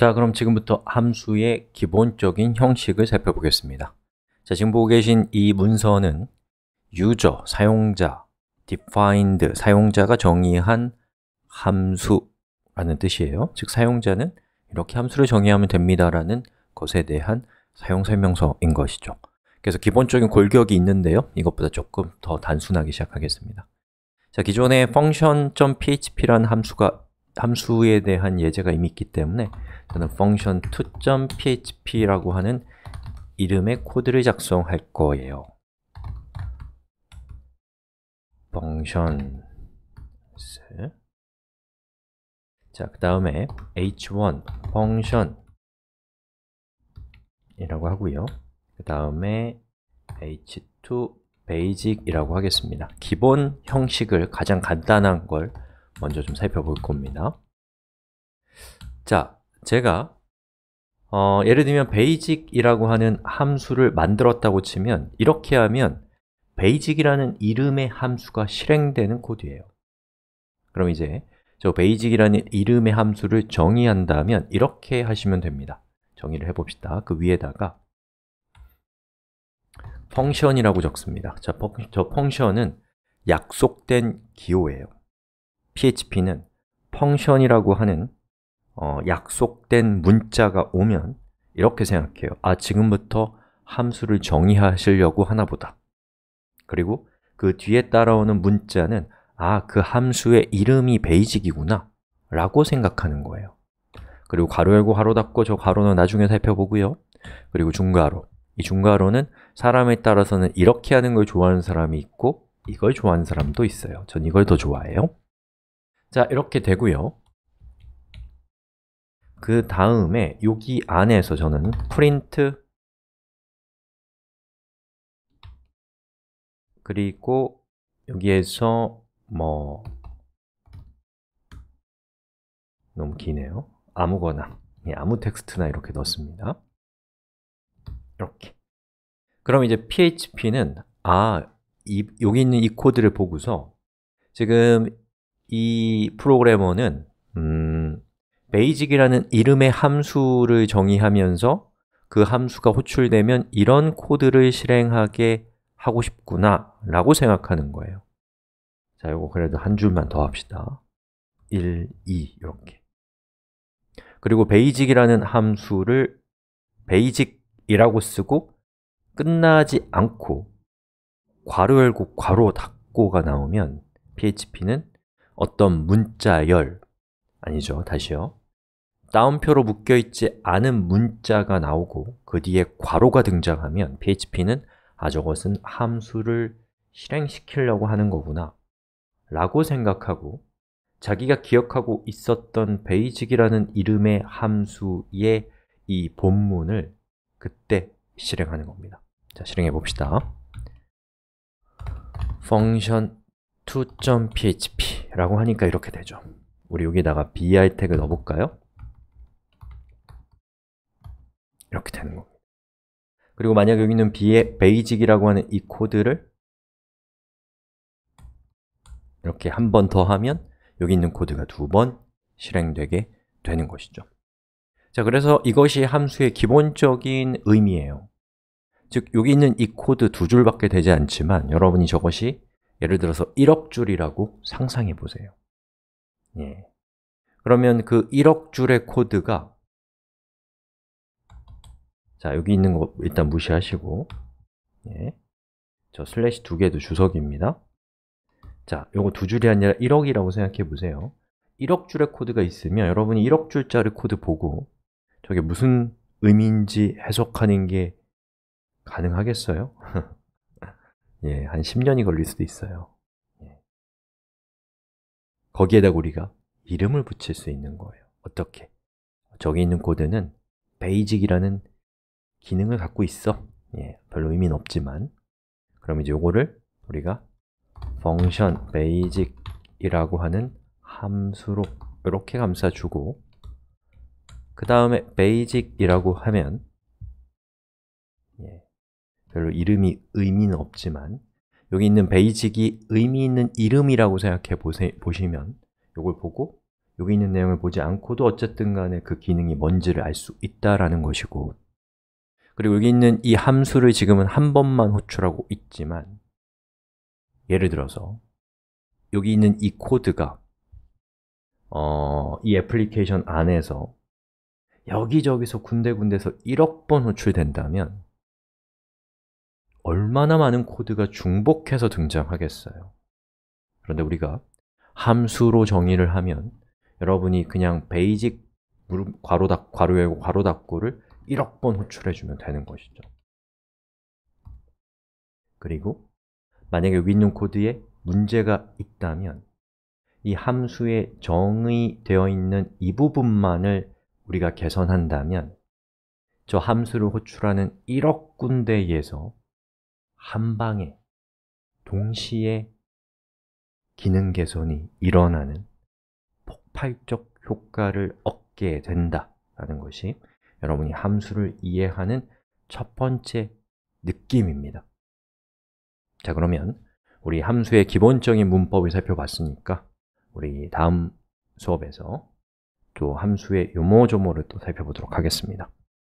자, 그럼 지금부터 함수의 기본적인 형식을 살펴보겠습니다. 자, 지금 보고 계신 이 문서는 유저, 사용자, defined, 사용자가 정의한 함수라는 뜻이에요. 즉, 사용자는 이렇게 함수를 정의하면 됩니다라는 것에 대한 사용설명서인 것이죠. 그래서 기본적인 골격이 있는데요. 이것보다 조금 더 단순하게 시작하겠습니다. 자, 기존에 function.php라는 함수가 함수에 대한 예제가 이미 있기 때문에 저는 function 2.php라고 하는 이름의 코드를 작성할 거예요. function 자, 그 다음에 h1 function 이라고 하고요. 그 다음에 h2 basic이라고 하겠습니다. 기본 형식을 가장 간단한 걸 먼저 좀 살펴볼 겁니다. 자, 제가 어, 예를 들면 베이직이라고 하는 함수를 만들었다고 치면 이렇게 하면 베이직이라는 이름의 함수가 실행되는 코드예요. 그럼 이제 저 b a s 이라는 이름의 함수를 정의한다면 이렇게 하시면 됩니다. 정의를 해봅시다. 그 위에다가 function이라고 적습니다. 자, 저 function은 약속된 기호예요. PHP는 펑션이라고 하는 어, 약속된 문자가 오면 이렇게 생각해요 아, 지금부터 함수를 정의하시려고 하나보다 그리고 그 뒤에 따라오는 문자는 아, 그 함수의 이름이 베이직이구나 라고 생각하는 거예요 그리고 가로 열고 가로 닫고 저 가로는 나중에 살펴보고요 그리고 중괄호 이 중괄호는 사람에 따라서는 이렇게 하는 걸 좋아하는 사람이 있고 이걸 좋아하는 사람도 있어요 전 이걸 더 좋아해요 자, 이렇게 되고요 그 다음에 여기 안에서 저는 print 그리고 여기에서 뭐 너무 기네요 아무거나 예, 아무 텍스트나 이렇게 넣습니다 이렇게 그럼 이제 PHP는 아, 이, 여기 있는 이 코드를 보고서 지금 이 프로그래머는 음, b a s 이라는 이름의 함수를 정의하면서 그 함수가 호출되면 이런 코드를 실행하게 하고 싶구나 라고 생각하는 거예요 자, 이거 그래도 한 줄만 더 합시다 1, 2 이렇게 그리고 베이직이라는 함수를 베이직이라고 쓰고 끝나지 않고 괄호 열고 괄호 닫고가 나오면 PHP는 어떤 문자열 아니죠, 다시요 다운표로 묶여있지 않은 문자가 나오고 그 뒤에 괄호가 등장하면 PHP는 아, 저것은 함수를 실행시키려고 하는 거구나 라고 생각하고 자기가 기억하고 있었던 베이직이라는 이름의 함수의 이 본문을 그때 실행하는 겁니다 자, 실행해 봅시다 function 2.php 라고 하니까 이렇게 되죠 우리 여기다가 bi 태그 넣어볼까요? 이렇게 되는 겁니다 그리고 만약 여기 있는 s i c 이라고 하는 이 코드를 이렇게 한 번 더 하면 여기 있는 코드가 두 번 실행되게 되는 것이죠 자, 그래서 이것이 함수의 기본적인 의미예요 즉, 여기 있는 이 코드 두 줄밖에 되지 않지만 여러분이 저것이 예를 들어서 1억 줄이라고 상상해 보세요 예. 그러면 그 1억 줄의 코드가 자, 여기 있는 거 일단 무시하시고 예. 저 슬래시 두 개도 주석입니다 자, 요거 두 줄이 아니라 1억이라고 생각해 보세요 1억 줄의 코드가 있으면 여러분이 1억 줄짜리 코드 보고 저게 무슨 의미인지 해석하는 게 가능하겠어요? 예, 한 10년이 걸릴 수도 있어요. 예. 거기에다 우리가 이름을 붙일 수 있는 거예요. 어떻게? 저기 있는 코드는 베이직이라는 기능을 갖고 있어. 예, 별로 의미는 없지만 그럼 이제 요거를 우리가 function basic이라고 하는 함수로 이렇게 감싸주고 그 다음에 basic이라고 하면 예, 별로 이름이 의미는 없지만 여기 있는 베이직이 의미 있는 이름이라고 생각해 보세, 보시면 이걸 보고 여기 있는 내용을 보지 않고도 어쨌든 간에 그 기능이 뭔지를 알 수 있다라는 것이고 그리고 여기 있는 이 함수를 지금은 한 번만 호출하고 있지만 예를 들어서 여기 있는 이 코드가 어, 이 애플리케이션 안에서 여기저기서 군데군데서 1억 번 호출된다면 얼마나 많은 코드가 중복해서 등장하겠어요. 그런데 우리가 함수로 정의를 하면 여러분이 그냥 베이직 괄호 닫, 괄호 열고 괄호 닫고를 1억 번 호출해주면 되는 것이죠. 그리고 만약에 윈룸 코드에 문제가 있다면 이 함수에 정의되어 있는 이 부분만을 우리가 개선한다면 저 함수를 호출하는 1억 군데에서 한 방에 동시에 기능 개선이 일어나는 폭발적 효과를 얻게 된다라는 것이 여러분이 함수를 이해하는 첫 번째 느낌입니다. 자, 그러면 우리 함수의 기본적인 문법을 살펴봤으니까 우리 다음 수업에서 또 함수의 요모조모를 또 살펴보도록 하겠습니다.